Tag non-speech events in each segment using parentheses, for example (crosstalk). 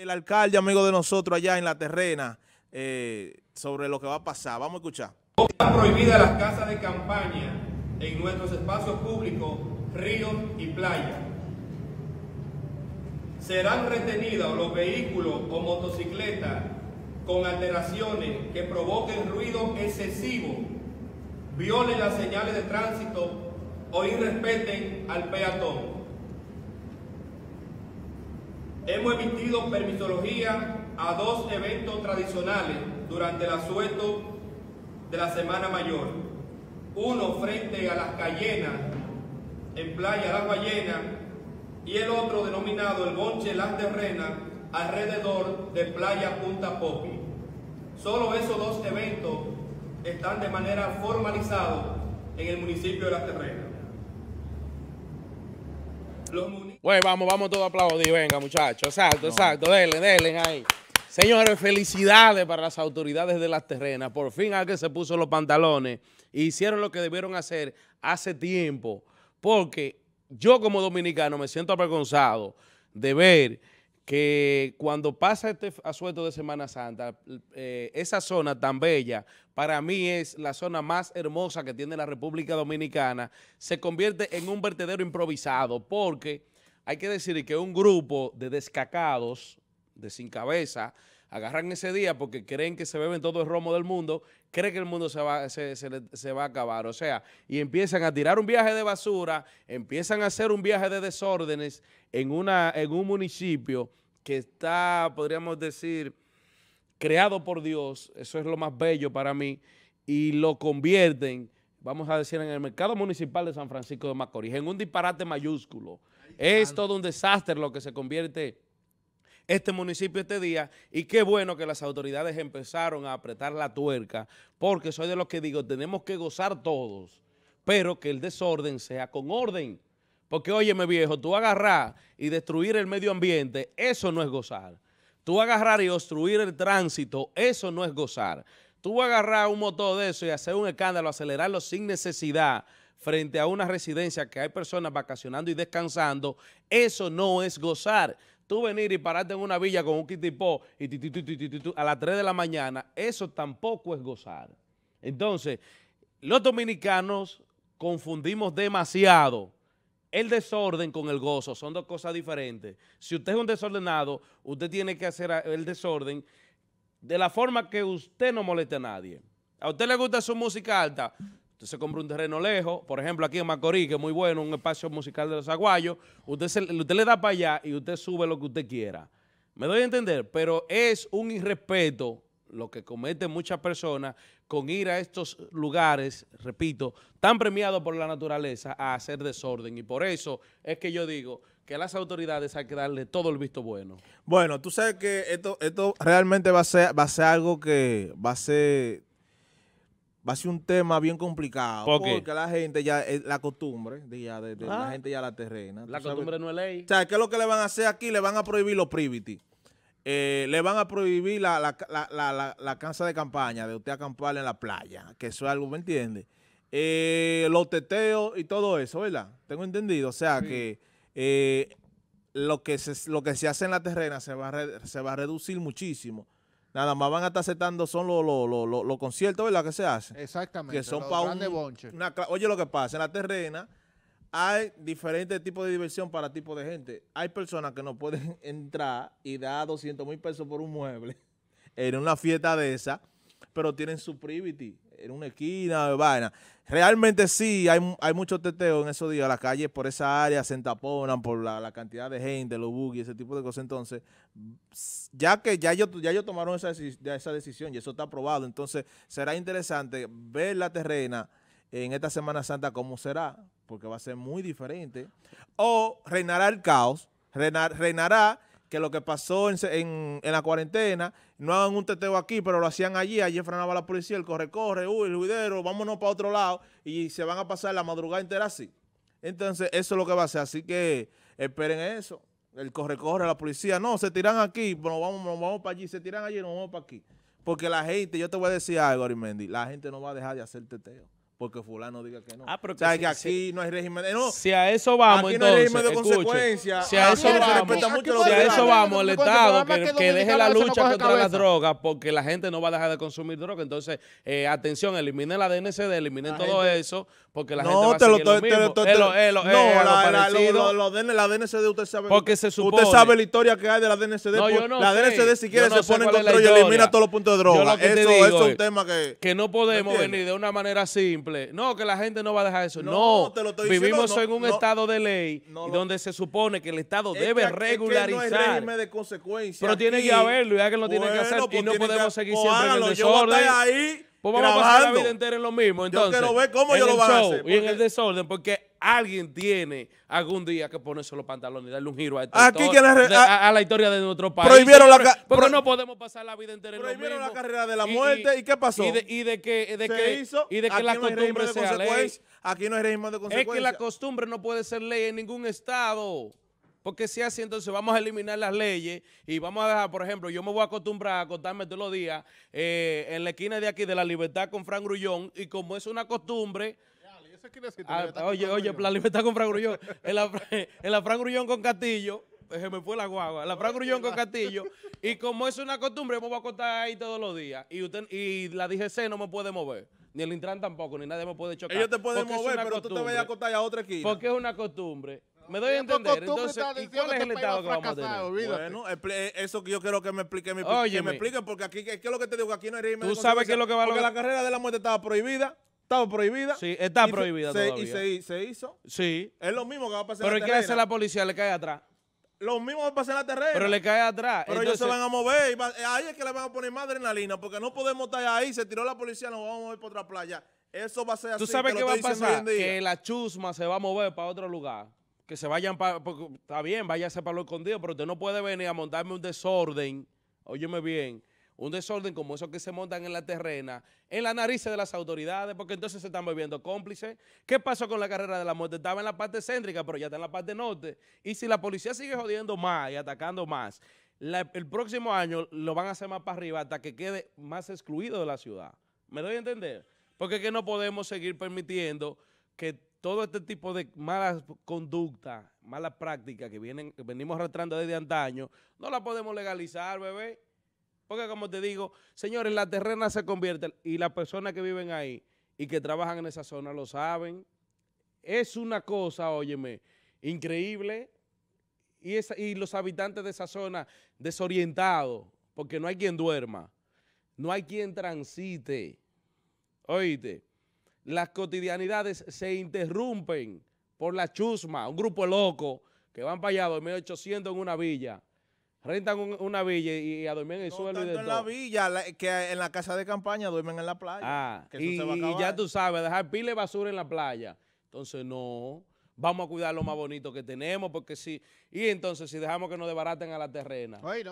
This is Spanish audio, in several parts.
El alcalde, amigo de nosotros allá en la terrena, eh, sobre lo que va a pasar. Vamos a escuchar. Están prohibidas las casas de campaña en nuestros espacios públicos, ríos y playas. Serán retenidos los vehículos o motocicletas con alteraciones que provoquen ruido excesivo, violen las señales de tránsito o irrespeten al peatón hemos emitido permisología a dos eventos tradicionales durante el asueto de la Semana Mayor. Uno frente a las Callenas, en Playa La Ballenas, y el otro denominado el Bonche Las Terrenas, alrededor de Playa Punta Popi. Solo esos dos eventos están de manera formalizada en el municipio de Las Terrenas. Los bueno pues vamos, vamos todos a aplaudir, venga, muchachos. Exacto, exacto, denle, denle ahí. Señores, felicidades para las autoridades de las terrenas. Por fin alguien se puso los pantalones e hicieron lo que debieron hacer hace tiempo. Porque yo como dominicano me siento avergonzado de ver que cuando pasa este asueto de Semana Santa, eh, esa zona tan bella, para mí es la zona más hermosa que tiene la República Dominicana, se convierte en un vertedero improvisado porque hay que decir que un grupo de descacados, de sin cabeza, agarran ese día porque creen que se beben todo el romo del mundo, creen que el mundo se va, se va a acabar, o sea, y empiezan a tirar un viaje de basura, empiezan a hacer un viaje de desórdenes en, una, en un municipio que está, podríamos decir, creado por Dios, eso es lo más bello para mí, y lo convierten, vamos a decir, en el mercado municipal de San Francisco de Macorís, en un disparate mayúsculo, es todo un desastre lo que se convierte este municipio este día y qué bueno que las autoridades empezaron a apretar la tuerca porque soy de los que digo, tenemos que gozar todos, pero que el desorden sea con orden. Porque óyeme viejo, tú agarrar y destruir el medio ambiente, eso no es gozar. Tú agarrar y obstruir el tránsito, eso no es gozar. Tú agarrar un motor de eso y hacer un escándalo, acelerarlo sin necesidad, frente a una residencia que hay personas vacacionando y descansando, eso no es gozar. Tú venir y pararte en una villa con un kitipó y a las 3 de la mañana, eso tampoco es gozar. Entonces, los dominicanos confundimos demasiado el desorden con el gozo, son dos cosas diferentes. Si usted es un desordenado, usted tiene que hacer el desorden de la forma que usted no moleste a nadie. A usted le gusta su música alta, Usted se compra un terreno lejos, por ejemplo, aquí en Macorís, que es muy bueno, un espacio musical de los aguayos. Usted, usted le da para allá y usted sube lo que usted quiera. Me doy a entender, pero es un irrespeto lo que cometen muchas personas con ir a estos lugares, repito, tan premiados por la naturaleza a hacer desorden. Y por eso es que yo digo que las autoridades hay que darle todo el visto bueno. Bueno, tú sabes que esto, esto realmente va a, ser, va a ser algo que va a ser va un tema bien complicado. Porque la gente ya, eh, la costumbre, de, de, la ah. gente ya la terrena. La costumbre no es ley. O sea, ¿qué es lo que le van a hacer aquí? Le van a prohibir los privity. Eh, le van a prohibir la, la, cansa de campaña, de usted acampar en la playa, que eso es algo, ¿me entiende? Eh, los teteos y todo eso, ¿verdad? Tengo entendido, o sea que lo, que se, lo que se hace en la terrena se va se va a reducir muchísimo. Nada más van a estar aceptando son los conciertos, ¿verdad? Que se hacen. Exactamente. Que son para un, Oye, lo que pasa, en la terrena hay diferentes tipos de diversión para tipos de gente. Hay personas que no pueden (laughs) entrar y dar 200 mil pesos por un mueble (laughs) en una fiesta de esa pero tienen su privity en una esquina, de vaina. Realmente sí, hay, hay mucho teteo en esos días. Las calles por esa área se entaponan por la, cantidad de gente, los buggy, ese tipo de cosas. Entonces, ya que ya ellos ya yo tomaron esa, esa decisión y eso está aprobado, entonces será interesante ver la terrena en esta Semana Santa cómo será, porque va a ser muy diferente. O reinará el caos, reinará que lo que pasó en, la cuarentena, no hagan un teteo aquí, pero lo hacían allí, allí frenaba la policía, el corre-corre, uy, el ruidero, vámonos para otro lado, y se van a pasar la madrugada entera así. Entonces, eso es lo que va a hacer, así que esperen eso, el corre-corre, la policía, no, se tiran aquí, nos vamos, vamos para allí, se tiran allí, nos vamos para aquí. Porque la gente, yo te voy a decir algo, Arimendi, la gente no va a dejar de hacer teteo porque fulano diga que no. Ah, pero que, aquí no hay régimen de... No, si a eso vamos, aquí no hay régimen de consecuencia. Si a eso vamos, el Estado que, deje la lucha contra las drogas porque la gente no va a dejar de consumir drogas Entonces, eh, atención, eliminen la DNCD, elimine todo eso porque la no, gente va a lo, mismo. Te, te, no, la, DNCD usted sabe. Porque Usted sabe la historia que hay de la DNCD. Pues, la DNCD si quiere se pone en control y elimina todos los puntos de droga. Eso es un tema que... Que no podemos venir de una manera simple no, que la gente no va a dejar eso. No, te lo estoy vivimos en un estado de ley donde se supone que el Estado debe regularizar. Es que no hay Pero tiene que haberlo y alguien lo tiene que hacer y pues no podemos seguir siempre en el desorden. ahí pues vamos a pasar la vida entera en lo mismo. Entonces, yo quiero ver cómo en yo lo voy a hacer. Porque... Y en el desorden, porque alguien tiene algún día que ponerse los pantalones y darle un giro a, este la, historia de nuestro país. Prohibieron la no podemos pasar la vida entera Prohibieron la carrera de la muerte. ¿Y, y, qué pasó? Y de, hizo, y de que la costumbre sea Aquí no hay régimen de consecuencia. Es que la costumbre no puede ser ley en ningún estado. Porque si así, entonces vamos a eliminar las leyes y vamos a dejar, por ejemplo, yo me voy a acostumbrar a contarme todos los días eh, en la esquina de aquí de la libertad con Fran Grullón y como es una costumbre, Ah, oye, oye, la limita con Fran Grullón. En la, en con Castillo, eh, se me fue la guagua. La Fran con Castillo. Y como es una costumbre, me voy a acostar ahí todos los días. Y, usted, y la DGC no me puede mover. Ni el Intran tampoco, ni nadie me puede chocar. Ellos te pueden mover, pero tú te vayas a acostar a otra esquina. Porque es una costumbre. Me doy a entender. Entonces, ¿y cuál es el estado que vamos a tener? Bueno, eso que yo quiero que me explique, que me expliquen, porque aquí, ¿qué es lo que te digo? Aquí no hay Tú sabes que lo que va a la carrera de la muerte estaba prohibida estaba prohibida. Sí, está prohibida se, todavía. Y se, hizo. Sí. Es lo mismo que va a pasar Pero en la ¿qué hace la policía? Le cae atrás. Lo mismo va a pasar en la terrena. Pero le cae atrás. Pero ellos se van a mover. Y ahí es que le van a poner más adrenalina porque no podemos estar ahí. Se tiró la policía, nos vamos a mover por otra playa. Eso va a ser así. ¿Tú sabes qué va a pasar? Que la chusma se va a mover para otro lugar. Que se vayan para... Está bien, váyase para lo escondido, pero usted no puede venir a montarme un desorden. Óyeme bien un desorden como esos que se montan en la terrena, en la nariz de las autoridades, porque entonces se están volviendo cómplices. ¿Qué pasó con la carrera de la muerte? Estaba en la parte céntrica, pero ya está en la parte norte. Y si la policía sigue jodiendo más y atacando más, el próximo año lo van a hacer más para arriba hasta que quede más excluido de la ciudad. ¿Me doy a entender? Porque es que no podemos seguir permitiendo que todo este tipo de malas conductas, malas prácticas que, venimos arrastrando desde antaño, no la podemos legalizar, bebé. Porque como te digo, señores, la terrena se convierte y las personas que viven ahí y que trabajan en esa zona lo saben. Es una cosa, óyeme, increíble. Y, los habitantes de esa zona desorientados, porque no hay quien duerma, no hay quien transite. Oíste, las cotidianidades se interrumpen por la chusma, un grupo loco que van para allá 1800 en una villa rentan una villa y, a dormir en el suelo. Tanto en la villa, que en la casa de campaña duermen en la playa. Ah, que y, se va a y ya tú sabes, dejar pile de basura en la playa. Entonces, no, vamos a cuidar lo más bonito que tenemos, porque si, y entonces si dejamos que nos debaraten a la terrena. no y,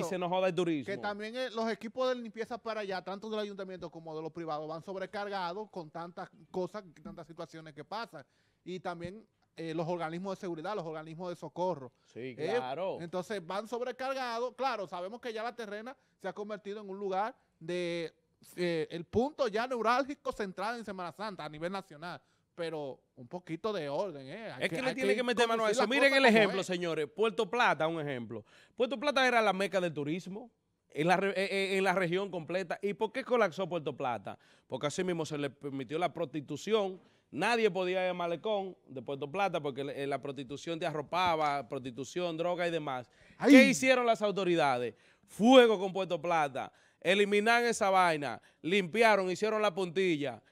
y, se nos joda el turismo. Que también eh, los equipos de limpieza para allá, tanto del ayuntamiento como de los privados, van sobrecargados con tantas cosas, tantas situaciones que pasan. Y también eh, los organismos de seguridad, los organismos de socorro. Sí, eh, claro. entonces van sobrecargados. Claro, sabemos que ya la terrena se ha convertido en un lugar de eh, el punto ya neurálgico central en Semana Santa a nivel nacional. Pero un poquito de orden, ¿eh? es que, le tiene que, meter mano a eso. Miren el ejemplo, señores. Puerto Plata, un ejemplo. Puerto Plata era la meca del turismo. Eh, eh, en la, región completa. ¿Y por qué colapsó Puerto Plata? Porque así mismo se le permitió la prostitución, Nadie podía ir al Malecón de Puerto Plata porque eh, la prostitución te arropaba, prostitución, droga y demás. ¿Qué hicieron las autoridades? Fuego con Puerto Plata, eliminaron esa vaina, limpiaron, hicieron la puntilla.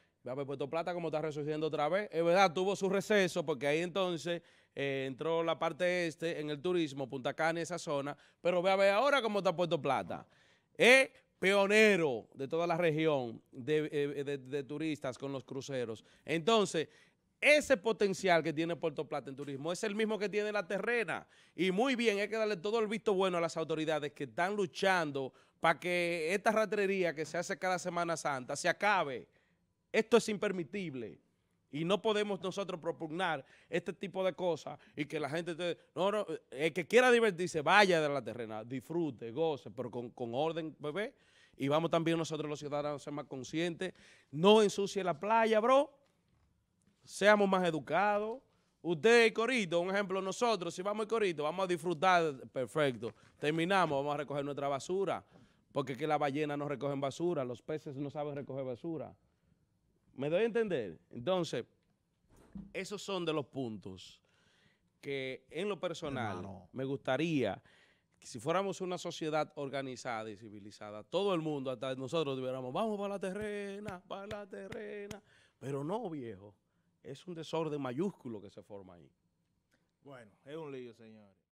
Puerto Plata como está resurgiendo otra vez. Es verdad, tuvo su receso porque ahí entonces eh, entró la parte este, en el turismo, Punta Cana, esa zona, pero ve a ver ahora cómo está Puerto Plata. Es peonero de toda la región eh, de, turistas con los cruceros. Entonces, ese potencial que tiene Puerto Plata en turismo es el mismo que tiene la terrena. Y muy bien, hay que darle todo el visto bueno a las autoridades que están luchando para que esta ratrería que se hace cada Semana Santa se acabe. Esto es impermitible. Y no podemos nosotros propugnar este tipo de cosas y que la gente... no, no, el que quiera divertirse, vaya de la terrena, disfrute, goce, pero con, orden, bebé. Y vamos también nosotros los ciudadanos a ser más conscientes. No ensucie la playa, bro. Seamos más educados. Usted y Corito, un ejemplo, nosotros, si vamos a Corito, vamos a disfrutar, perfecto. Terminamos, vamos a recoger nuestra basura, porque que las ballenas no recogen basura, los peces no saben recoger basura. ¿Me doy a entender? Entonces, esos son de los puntos que en lo personal me gustaría que si fuéramos una sociedad organizada y civilizada, todo el mundo, hasta nosotros, diríamos, vamos para la terrena, para la terrena. Pero no, viejo, es un desorden mayúsculo que se forma ahí. Bueno, es un lío, señores.